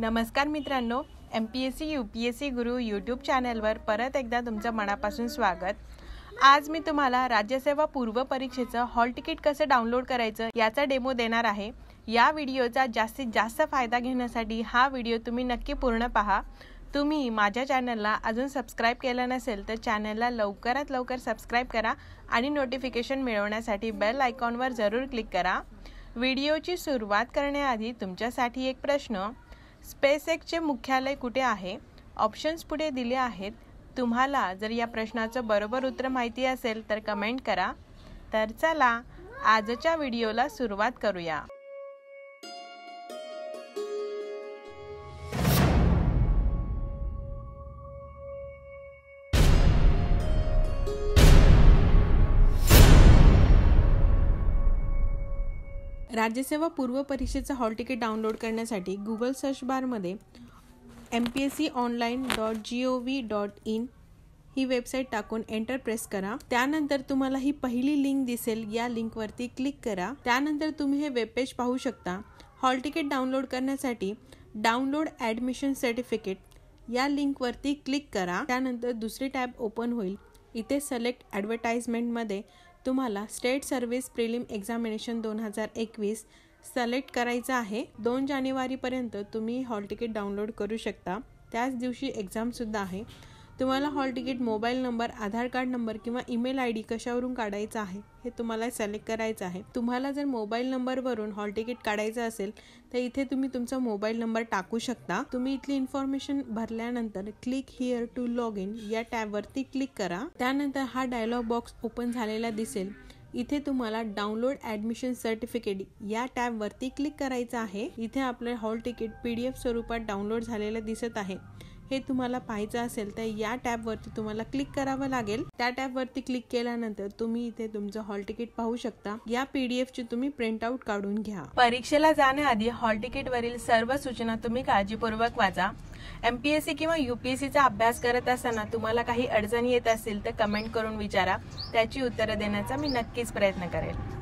नमस्कार मित्रांनो M P S C U P S C Guru YouTube चॅनलवर परत एकदा तुमचं मनापासून स्वागत आज मी तुम्हाला राज्यसेवा पूर्व परीक्षेचं हॉल तिकीट कसं डाउनलोड करायचं याचा डेमो देणार आहे या व्हिडिओचा जास्तीत जास्त फायदा घेण्यासाठी हा व्हिडिओ तुम्ही नक्की पूर्ण पहा तुम्ही माझ्या चॅनलला अजून सबस्क्राईब केलं नसेल तर चॅनलला लवकरात लवकर सबस्क्राईब करा आणि नोटिफिकेशन मिळवण्यासाठी बेल आयकॉनवर जरूर क्लिक करा व्हिडिओची सुरुवात करण्याआधी तुमच्यासाठी एक प्रश्न स्पेसएक्सचे मुख्यालय कुठे आहे ऑप्शन्स पुढे दिले आहेत तुम्हाला जर या प्रश्नाचं बरोबर उत्तर माहिती असेल तर कमेंट करा तर चला आजच्या व्हिडिओला सुरुवात करूया राज्यसेवा पूर्व परीक्षेचं हॉल तिकीट डाउनलोड करण्यासाठी गुगल सर्च बारमध्ये M P S C online dot G O V dot in ही वेबसाईट टाकून एंटर प्रेस करा त्यानंतर तुम्हाला ही पहिली लिंक दिसेल या लिंकवरती क्लिक करा त्यानंतर तुम्ही हे वेबपेज पाहू शकता हॉल तिकीट डाउनलोड करण्यासाठी डाउनलोड ॲडमिशन सर्टिफिकेट या लिंकवरती क्लिक करा त्यानंतर दुसरी टॅब ओपन होईल इथे सलेक्ट ॲडव्हर्टाइजमेंटमध्ये तुम्हाला स्टेट सर्व्हिस प्रिलिम एक्झामिनेशन दोन हजार एकवीस सलेक्ट करायचं आहे दोन जानेवारीपर्यंत तुम्ही हॉल तिकीट डाउनलोड करू शकता त्याच दिवशी एक्झामसुद्धा आहे तुम्हाला hall ticket mobile number Aadhaar card number किंवा ईमेल आय डी कशावरून काढायचा आहे हे तुम्हाला सिलेक्ट करायचं आहे तुम्हाला जर मोबाईल नंबरवरून हॉल तिकीट काढायचं असेल तर इथे तुम्ही तुमचा मोबाईल नंबर टाकू शकता तुम्ही इथली इन्फॉर्मेशन भरल्यानंतर click here to log in या टॅबवरती क्लिक करा त्यानंतर हा डायलॉग बॉक्स ओपन झालेला दिसेल इथे तुम्हाला डाउनलोड ॲडमिशन सर्टिफिकेट या टॅबवरती क्लिक करायचं आहे इथे आपले hall ticket P D F स्वरूपात डाउनलोड झालेलं दिसत आहे हे तुम्हाला पाहायचं असेल तर या टॅबवरती तुम्हाला क्लिक करावं लागेल त्या टॅबवरती क्लिक केल्यानंतर तुम्ही इथे तुमचं हॉल तिकीट पाहू शकता या पीडीएफ ची तुम्ही प्रिंट आउट काढून घ्या परीक्षेला जाण्याआधी हॉल तिकीट वरील सर्व सूचना तुम्ही काळजीपूर्वक वाचा एमपीएससी किंवा चा अभ्यास करत असताना तुम्हाला काही अडचणी येत असतील तर कमेंट करून विचारा त्याची उत्तरं देण्याचा मी नक्कीच प्रयत्न करेल